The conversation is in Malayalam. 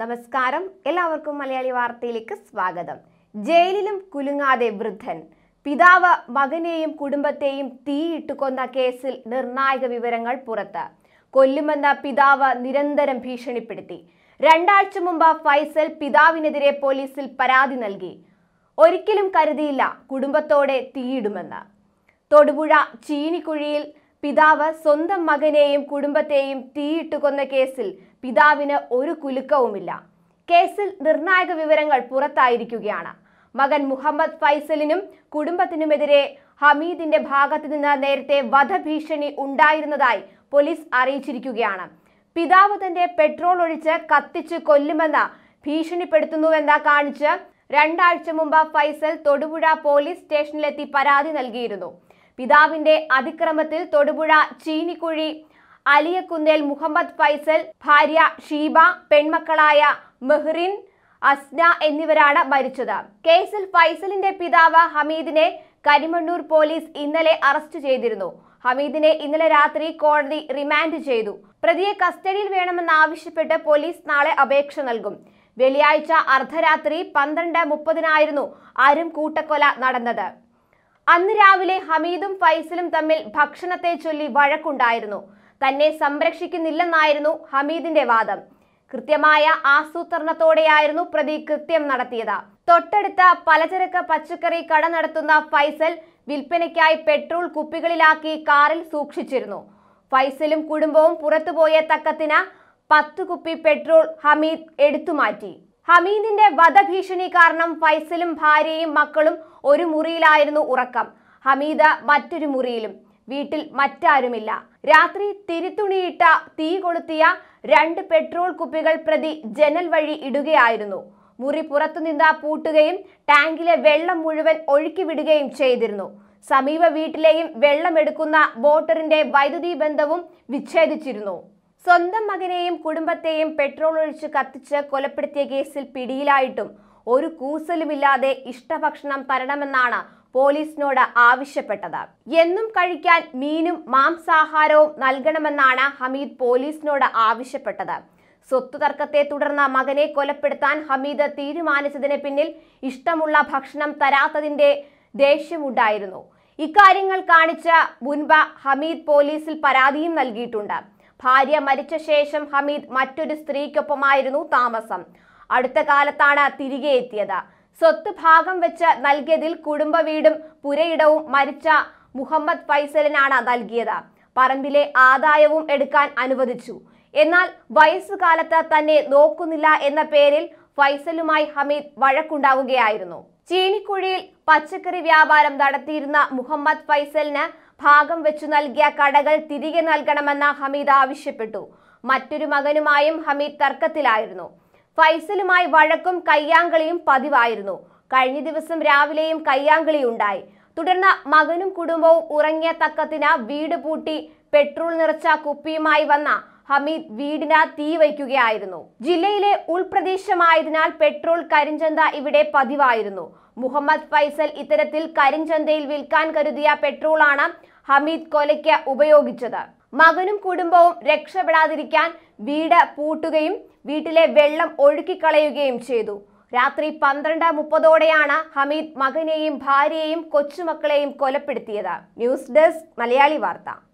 നമസ്കാരം എല്ലാവർക്കും മലയാളി വാർത്തയിലേക്ക് സ്വാഗതം ജയിലിലും കുലുങ്ങാതെ വൃദ്ധൻ പിതാവ് മകനെയും കുടുംബത്തെയും തീയിട്ട് കൊന്ന കേസിൽ നിർണായക വിവരങ്ങൾ പുറത്ത് കൊല്ലുമെന്ന പിതാവ് നിരന്തരം ഭീഷണിപ്പെടുത്തി രണ്ടാഴ്ച മുമ്പ് ഫൈസൽ പിതാവിനെതിരെ പോലീസിൽ പരാതി നൽകി ഒരിക്കലും കരുതിയില്ല കുടുംബത്തോടെ തീയിടുമെന്ന് തൊടുപുഴ ചീനിക്കുഴിയിൽ പിതാവ് സ്വന്തം മകനെയും കുടുംബത്തെയും തീയിട്ട് കൊന്ന കേസിൽ പിതാവിന് ഒരു കുലുക്കവുമില്ല കേസിൽ നിർണായക വിവരങ്ങൾ പുറത്തായിരിക്കുകയാണ് മകൻ മുഹമ്മദ് ഫൈസലിനും കുടുംബത്തിനുമെതിരെ ഹമീദിന്റെ ഭാഗത്തു നിന്ന് നേരത്തെ വധഭീഷണി ഉണ്ടായിരുന്നതായി പോലീസ് അറിയിച്ചിരിക്കുകയാണ് പിതാവ് തന്റെ പെട്രോൾ ഒഴിച്ച് കത്തിച്ച് കൊല്ലുമെന്ന ഭീഷണിപ്പെടുത്തുന്നുവെന്ന കാണിച്ച് രണ്ടാഴ്ച മുമ്പ് ഫൈസൽ തൊടുപുഴ പോലീസ് സ്റ്റേഷനിലെത്തി പരാതി നൽകിയിരുന്നു പിതാവിന്റെ അതിക്രമത്തിൽ തൊടുപുഴ ചീനിക്കുഴി അലിയക്കുന്നേൽ മുഹമ്മദ് ഫൈസൽ ഭാര്യ ഷീബ പെൺമക്കളായ മെഹ്റിൻ അസ്ന എന്നിവരാണ് മരിച്ചത് കേസിൽ ഫൈസലിന്റെ പിതാവ് ഹമീദിനെ കരിമണ്ണൂർ പോലീസ് ഇന്നലെ അറസ്റ്റ് ചെയ്തിരുന്നു ഹമീദിനെ ഇന്നലെ രാത്രി കോടതി റിമാൻഡ് ചെയ്തു പ്രതിയെ കസ്റ്റഡിയിൽ വേണമെന്നാവശ്യപ്പെട്ട് പോലീസ് നാളെ അപേക്ഷ നൽകും വെള്ളിയാഴ്ച അർദ്ധരാത്രി പന്ത്രണ്ട് മുപ്പതിനായിരുന്നു ആരും കൂട്ടക്കൊല നടന്നത് അന്ന് രാവിലെ ഹമീദും ഫൈസലും തമ്മിൽ ഭക്ഷണത്തെ ചൊല്ലി വഴക്കുണ്ടായിരുന്നു തന്നെ സംരക്ഷിക്കുന്നില്ലെന്നായിരുന്നു ഹമീദിന്റെ വാദം കൃത്യമായ ആസൂത്രണത്തോടെയായിരുന്നു പ്രതി കൃത്യം നടത്തിയത് തൊട്ടടുത്ത പലചരക്ക് പച്ചക്കറി കട നടത്തുന്ന ഫൈസൽ വിൽപ്പനയ്ക്കായി പെട്രോൾ കുപ്പികളിലാക്കി കാറിൽ സൂക്ഷിച്ചിരുന്നു ഫൈസലും കുടുംബവും പുറത്തുപോയ തക്കത്തിന് പത്ത് കുപ്പി പെട്രോൾ ഹമീദ് എടുത്തുമാറ്റി ഹമീദിന്റെ വധഭീഷണി കാരണം ഫൈസലും ഭാര്യയും മക്കളും ഒരു മുറിയിലായിരുന്നു ഉറക്കം ഹമീദ മറ്റൊരു മുറിയിലും വീട്ടിൽ മറ്റാരുമില്ല രാത്രി തിരിത്തുണിയിട്ട തീ കൊളുത്തിയ രണ്ട് പെട്രോൾ കുപ്പികൾ പ്രതി ജനൽ വഴി ഇടുകയായിരുന്നു മുറി പുറത്തുനിന്ന് പൂട്ടുകയും ടാങ്കിലെ വെള്ളം മുഴുവൻ ഒഴുക്കി വിടുകയും ചെയ്തിരുന്നു സമീപ വീട്ടിലെയും വെള്ളമെടുക്കുന്ന ബോട്ടറിന്റെ വൈദ്യുതി ബന്ധവും വിച്ഛേദിച്ചിരുന്നു സ്വന്തം മകനെയും കുടുംബത്തെയും പെട്രോൾ ഒഴിച്ച് കത്തിച്ച് കൊലപ്പെടുത്തിയ കേസിൽ പിടിയിലായിട്ടും ഒരു കൂസലുമില്ലാതെ ഇഷ്ടഭക്ഷണം തരണമെന്നാണ് പോലീസിനോട് ആവശ്യപ്പെട്ടത് എന്നും കഴിക്കാൻ മീനും മാംസാഹാരവും നൽകണമെന്നാണ് ഹമീദ് പോലീസിനോട് ആവശ്യപ്പെട്ടത് സ്വത്തു തർക്കത്തെ തുടർന്ന് മകനെ കൊലപ്പെടുത്താൻ ഹമീദ് തീരുമാനിച്ചതിന് പിന്നിൽ ഇഷ്ടമുള്ള ഭക്ഷണം തരാത്തതിന്റെ ദേഷ്യമുണ്ടായിരുന്നു ഇക്കാര്യങ്ങൾ കാണിച്ച മുൻപ് ഹമീദ് പോലീസിൽ പരാതിയും നൽകിയിട്ടുണ്ട് ഭാര്യ മരിച്ച ശേഷം ഹമീദ് മറ്റൊരു സ്ത്രീക്കൊപ്പമായിരുന്നു താമസം അടുത്ത കാലത്താണ് തിരികെ എത്തിയത് സ്വത്ത് ഭാഗം വെച്ച് നൽകിയതിൽ കുടുംബ വീടും പുരയിടവും മരിച്ച മുഹമ്മദ് ഫൈസലിനാണ് നൽകിയത് പറമ്പിലെ ആദായവും എടുക്കാൻ അനുവദിച്ചു എന്നാൽ വയസ്സുകാലത്ത് തന്നെ നോക്കുന്നില്ല എന്ന പേരിൽ ഫൈസലുമായി ഹമീദ് വഴക്കുണ്ടാവുകയായിരുന്നു ചീനിക്കുഴിയിൽ പച്ചക്കറി വ്യാപാരം നടത്തിയിരുന്ന മുഹമ്മദ് ഫൈസലിന് ഭാഗം വെച്ചു നൽകിയ കടകൾ തിരികെ നൽകണമെന്ന ഹമീദ് ആവശ്യപ്പെട്ടു മറ്റൊരു മകനുമായും ഹമീദ് തർക്കത്തിലായിരുന്നു ഫൈസലുമായി വഴക്കും കയ്യാങ്കളിയും പതിവായിരുന്നു കഴിഞ്ഞ ദിവസം രാവിലെയും കയ്യാങ്കളി ഉണ്ടായി തുടർന്ന് മകനും കുടുംബവും ഉറങ്ങിയ തക്കത്തിന് വീട് പൂട്ടി പെട്രോൾ നിറച്ച കുപ്പിയുമായി വന്ന ഹമീദ് വീടിന് തീ വയ്ക്കുകയായിരുന്നു ജില്ലയിലെ ഉൾപ്രദേശമായതിനാൽ പെട്രോൾ കരിഞ്ചന്ത ഇവിടെ പതിവായിരുന്നു മുഹമ്മദ് ഫൈസൽ ഇത്തരത്തിൽ കരിഞ്ചന്തയിൽ വിൽക്കാൻ കരുതിയ പെട്രോളാണ് ഹമീദ് കൊലയ്ക്ക് ഉപയോഗിച്ചത് മകനും കുടുംബവും രക്ഷപ്പെടാതിരിക്കാൻ വീട് പൂട്ടുകയും വീട്ടിലെ വെള്ളം ഒഴുക്കിക്കളയുകയും ചെയ്തു രാത്രി പന്ത്രണ്ട് മുപ്പതോടെയാണ് ഹമീദ് മകനെയും ഭാര്യയെയും കൊച്ചുമക്കളെയും കൊലപ്പെടുത്തിയത് ന്യൂസ് ഡെസ്ക് മലയാളി വാർത്ത